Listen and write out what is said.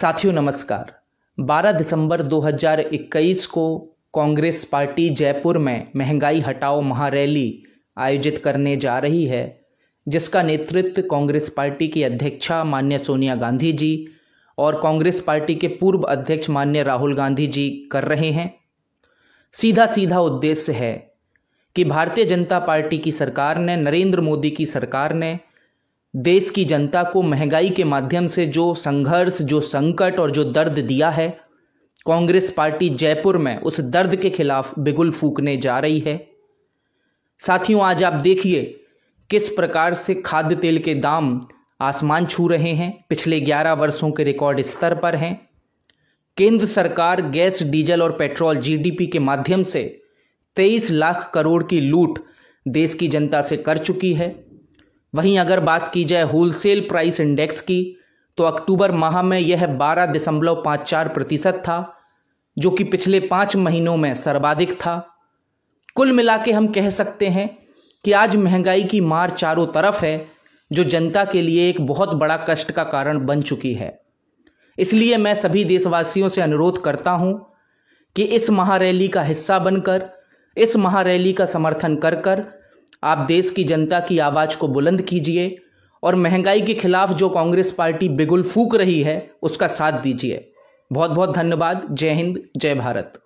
साथियों नमस्कार 12 दिसंबर 2021 को कांग्रेस पार्टी जयपुर में महंगाई हटाओ महारैली आयोजित करने जा रही है जिसका नेतृत्व कांग्रेस पार्टी की अध्यक्षा मान्य सोनिया गांधी जी और कांग्रेस पार्टी के पूर्व अध्यक्ष मान्य राहुल गांधी जी कर रहे हैं सीधा सीधा उद्देश्य है कि भारतीय जनता पार्टी की सरकार ने नरेंद्र मोदी की सरकार ने देश की जनता को महंगाई के माध्यम से जो संघर्ष जो संकट और जो दर्द दिया है कांग्रेस पार्टी जयपुर में उस दर्द के खिलाफ बिगुल फूकने जा रही है साथियों आज आप देखिए किस प्रकार से खाद्य तेल के दाम आसमान छू रहे हैं पिछले 11 वर्षों के रिकॉर्ड स्तर पर हैं केंद्र सरकार गैस डीजल और पेट्रोल जीडीपी के माध्यम से 23 लाख करोड़ की लूट देश की जनता से कर चुकी है वहीं अगर बात की जाए होलसेल प्राइस इंडेक्स की तो अक्टूबर माह में यह बारह दशमलव पाँच चार प्रतिशत था जो कि पिछले पाँच महीनों में सर्वाधिक था कुल मिला के हम कह सकते हैं कि आज महंगाई की मार चारों तरफ है जो जनता के लिए एक बहुत बड़ा कष्ट का कारण बन चुकी है इसलिए मैं सभी देशवासियों से अनुरोध करता हूं कि इस महारैली का हिस्सा बनकर इस महारैली का समर्थन कर कर आप देश की जनता की आवाज़ को बुलंद कीजिए और महंगाई के खिलाफ जो कांग्रेस पार्टी बिगुल फूक रही है उसका साथ दीजिए बहुत बहुत धन्यवाद जय हिंद जय भारत